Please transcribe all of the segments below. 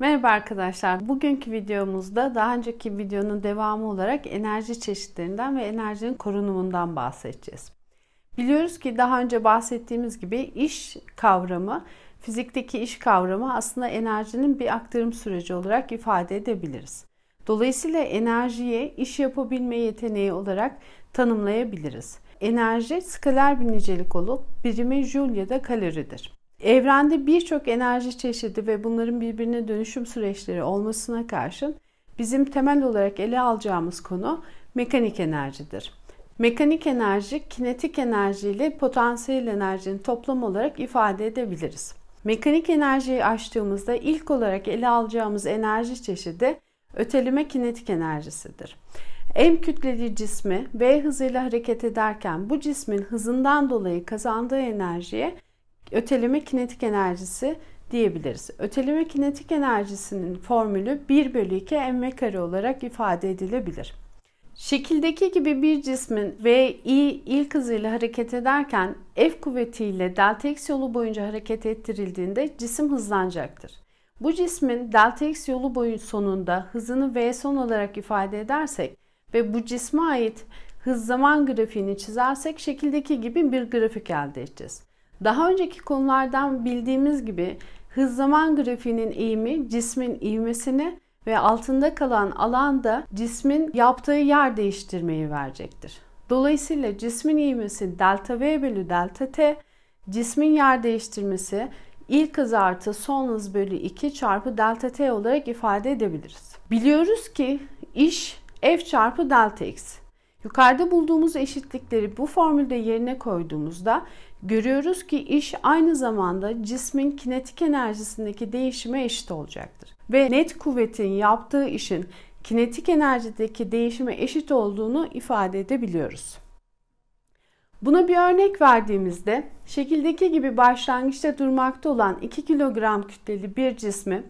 Merhaba arkadaşlar. Bugünkü videomuzda daha önceki videonun devamı olarak enerji çeşitlerinden ve enerjinin korunumundan bahsedeceğiz. Biliyoruz ki daha önce bahsettiğimiz gibi iş kavramı, fizikteki iş kavramı aslında enerjinin bir aktarım süreci olarak ifade edebiliriz. Dolayısıyla enerjiye iş yapabilme yeteneği olarak tanımlayabiliriz. Enerji skaler bir nicelik olup birimi joule ya da kaloridir. Evrende birçok enerji çeşidi ve bunların birbirine dönüşüm süreçleri olmasına karşın bizim temel olarak ele alacağımız konu mekanik enerjidir. Mekanik enerji, kinetik enerji ile potansiyel enerjinin toplam olarak ifade edebiliriz. Mekanik enerjiyi açtığımızda ilk olarak ele alacağımız enerji çeşidi öteleme kinetik enerjisidir. M kütleli cismi V hızıyla hareket ederken bu cismin hızından dolayı kazandığı enerjiye öteleme kinetik enerjisi diyebiliriz. Öteleme kinetik enerjisinin formülü 1 bölü 2 mv kare olarak ifade edilebilir. Şekildeki gibi bir cismin V, I ilk hızıyla hareket ederken F kuvvetiyle delta x yolu boyunca hareket ettirildiğinde cisim hızlanacaktır. Bu cismin delta x yolu boyun sonunda hızını V son olarak ifade edersek ve bu cisme ait hız zaman grafiğini çizersek şekildeki gibi bir grafik elde edeceğiz. Daha önceki konulardan bildiğimiz gibi hız zaman grafiğinin eğimi cismin ivmesini ve altında kalan alanda cismin yaptığı yer değiştirmeyi verecektir. Dolayısıyla cismin ivmesi delta v bölü delta t, cismin yer değiştirmesi ilk hız artı son hız bölü 2 çarpı delta t olarak ifade edebiliriz. Biliyoruz ki iş f çarpı delta x. Yukarıda bulduğumuz eşitlikleri bu formülde yerine koyduğumuzda görüyoruz ki iş aynı zamanda cismin kinetik enerjisindeki değişime eşit olacaktır. Ve net kuvvetin yaptığı işin kinetik enerjideki değişime eşit olduğunu ifade edebiliyoruz. Buna bir örnek verdiğimizde şekildeki gibi başlangıçta durmakta olan 2 kilogram kütleli bir cismi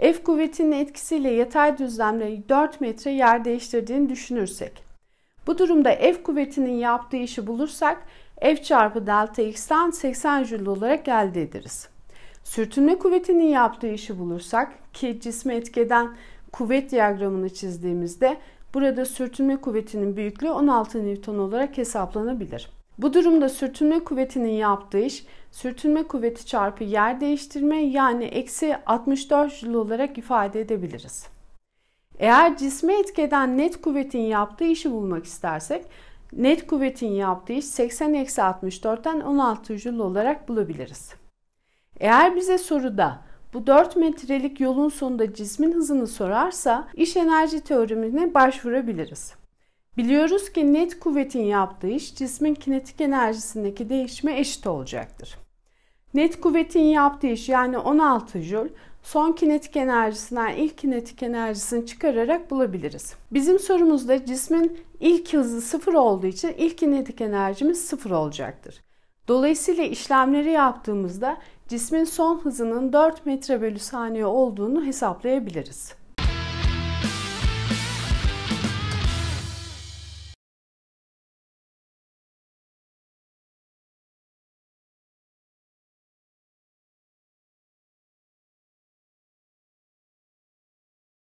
F kuvvetinin etkisiyle yatay düzlemde 4 metre yer değiştirdiğini düşünürsek bu durumda F kuvvetinin yaptığı işi bulursak F çarpı delta x'ten 80 Joule olarak elde ederiz. Sürtünme kuvvetinin yaptığı işi bulursak ki cisme etkeden kuvvet diyagramını çizdiğimizde burada sürtünme kuvvetinin büyüklüğü 16 Newton olarak hesaplanabilir. Bu durumda sürtünme kuvvetinin yaptığı iş sürtünme kuvveti çarpı yer değiştirme yani eksi 64 Joule olarak ifade edebiliriz. Eğer cisme etkeden net kuvvetin yaptığı işi bulmak istersek net kuvvetin yaptığı iş 80-64'ten 16 jül olarak bulabiliriz. Eğer bize soruda bu 4 metrelik yolun sonunda cismin hızını sorarsa iş enerji teoremine başvurabiliriz. Biliyoruz ki net kuvvetin yaptığı iş cismin kinetik enerjisindeki değişime eşit olacaktır. Net kuvvetin yaptığı iş yani 16 jül son kinetik enerjisinden ilk kinetik enerjisini çıkararak bulabiliriz. Bizim sorumuzda cismin ilk hızı sıfır olduğu için ilk kinetik enerjimiz sıfır olacaktır. Dolayısıyla işlemleri yaptığımızda cismin son hızının 4 metre bölü saniye olduğunu hesaplayabiliriz.